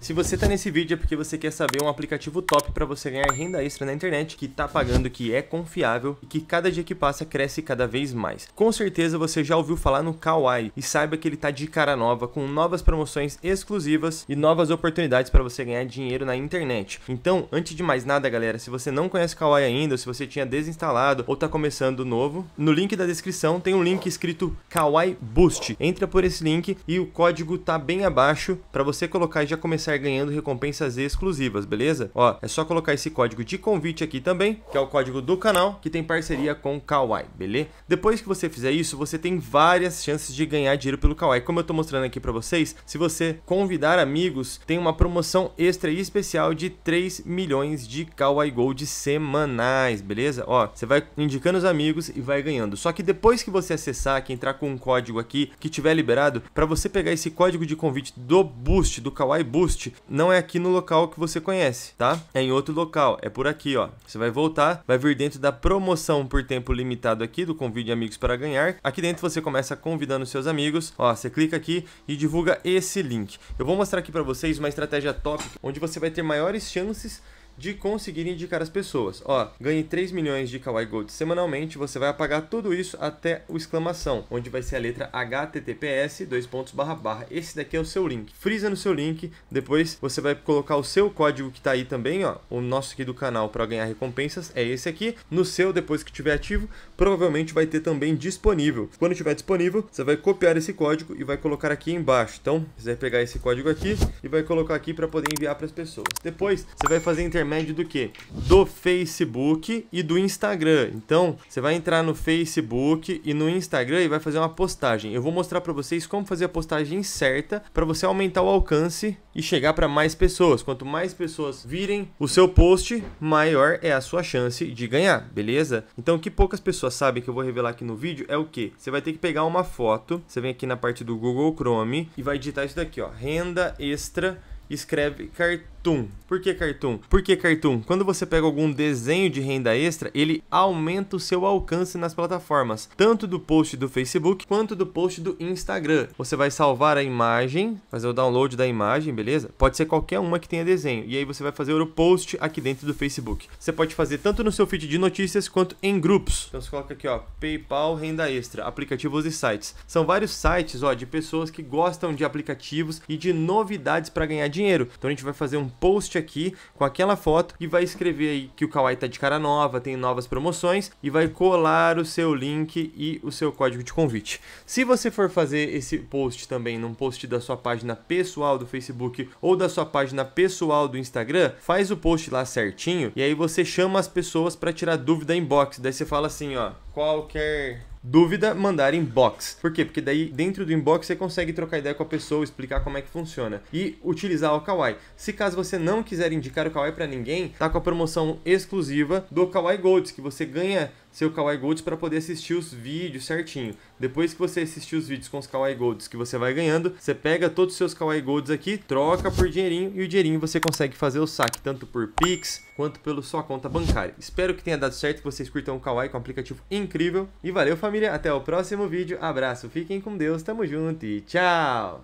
Se você tá nesse vídeo é porque você quer saber um aplicativo top para você ganhar renda extra na internet, que tá pagando, que é confiável e que cada dia que passa cresce cada vez mais. Com certeza você já ouviu falar no Kawaii e saiba que ele tá de cara nova com novas promoções exclusivas e novas oportunidades para você ganhar dinheiro na internet. Então, antes de mais nada, galera, se você não conhece Kawaii ainda, ou se você tinha desinstalado ou tá começando novo, no link da descrição tem um link escrito Kawaii Boost. Entra por esse link e o código tá bem abaixo para você colocar e já começar estar ganhando recompensas exclusivas, beleza? Ó, é só colocar esse código de convite aqui também, que é o código do canal, que tem parceria com Kawaii, beleza? Depois que você fizer isso, você tem várias chances de ganhar dinheiro pelo Kawaii. Como eu tô mostrando aqui para vocês, se você convidar amigos, tem uma promoção extra e especial de 3 milhões de Kawaii Gold semanais, beleza? Ó, você vai indicando os amigos e vai ganhando. Só que depois que você acessar, que entrar com um código aqui que tiver liberado, para você pegar esse código de convite do Boost, do Kawaii Boost, não é aqui no local que você conhece, tá? É em outro local, é por aqui, ó. Você vai voltar, vai vir dentro da promoção por tempo limitado aqui do convite amigos para ganhar. Aqui dentro você começa convidando seus amigos. Ó, você clica aqui e divulga esse link. Eu vou mostrar aqui para vocês uma estratégia top onde você vai ter maiores chances de conseguir indicar as pessoas. Ó, ganhe 3 milhões de Kawaii Gold semanalmente, você vai apagar tudo isso até o exclamação, onde vai ser a letra https, dois pontos, barra, barra. Esse daqui é o seu link. Frisa no seu link, depois você vai colocar o seu código que tá aí também, ó, o nosso aqui do canal para ganhar recompensas é esse aqui. No seu, depois que tiver ativo, provavelmente vai ter também disponível. Quando tiver disponível, você vai copiar esse código e vai colocar aqui embaixo. Então, você vai pegar esse código aqui e vai colocar aqui para poder enviar para as pessoas. Depois, você vai fazer intermédio do que Do Facebook e do Instagram. Então, você vai entrar no Facebook e no Instagram e vai fazer uma postagem. Eu vou mostrar para vocês como fazer a postagem certa para você aumentar o alcance e chegar para mais pessoas. Quanto mais pessoas virem o seu post, maior é a sua chance de ganhar, beleza? Então, o que poucas pessoas sabem que eu vou revelar aqui no vídeo é o que? Você vai ter que pegar uma foto, você vem aqui na parte do Google Chrome e vai digitar isso daqui, ó, renda extra, escreve cartão Cartoon. Por que Cartoon? Porque Cartoon, quando você pega algum desenho de renda extra, ele aumenta o seu alcance nas plataformas, tanto do post do Facebook quanto do post do Instagram. Você vai salvar a imagem, fazer o download da imagem, beleza? Pode ser qualquer uma que tenha desenho. E aí você vai fazer o post aqui dentro do Facebook. Você pode fazer tanto no seu feed de notícias quanto em grupos. Então você coloca aqui, ó, PayPal renda extra, aplicativos e sites. São vários sites, ó, de pessoas que gostam de aplicativos e de novidades para ganhar dinheiro. Então a gente vai fazer um post aqui com aquela foto e vai escrever aí que o Kawaii tá de cara nova, tem novas promoções e vai colar o seu link e o seu código de convite. Se você for fazer esse post também num post da sua página pessoal do Facebook ou da sua página pessoal do Instagram, faz o post lá certinho e aí você chama as pessoas para tirar dúvida inbox. Daí você fala assim, ó, qualquer dúvida, mandar inbox. Por quê? Porque daí dentro do inbox você consegue trocar ideia com a pessoa, explicar como é que funciona e utilizar o Kawaii. Se caso você não quiser indicar o Kawaii para ninguém, tá com a promoção exclusiva do Kawaii Golds que você ganha seu Kawaii Golds para poder assistir os vídeos certinho. Depois que você assistir os vídeos com os Kawaii Golds que você vai ganhando, você pega todos os seus Kawaii Golds aqui, troca por dinheirinho e o dinheirinho você consegue fazer o saque tanto por Pix quanto pela sua conta bancária. Espero que tenha dado certo, que vocês curtam o Kawaii com um aplicativo incrível. E valeu família, até o próximo vídeo, abraço, fiquem com Deus, tamo junto e tchau!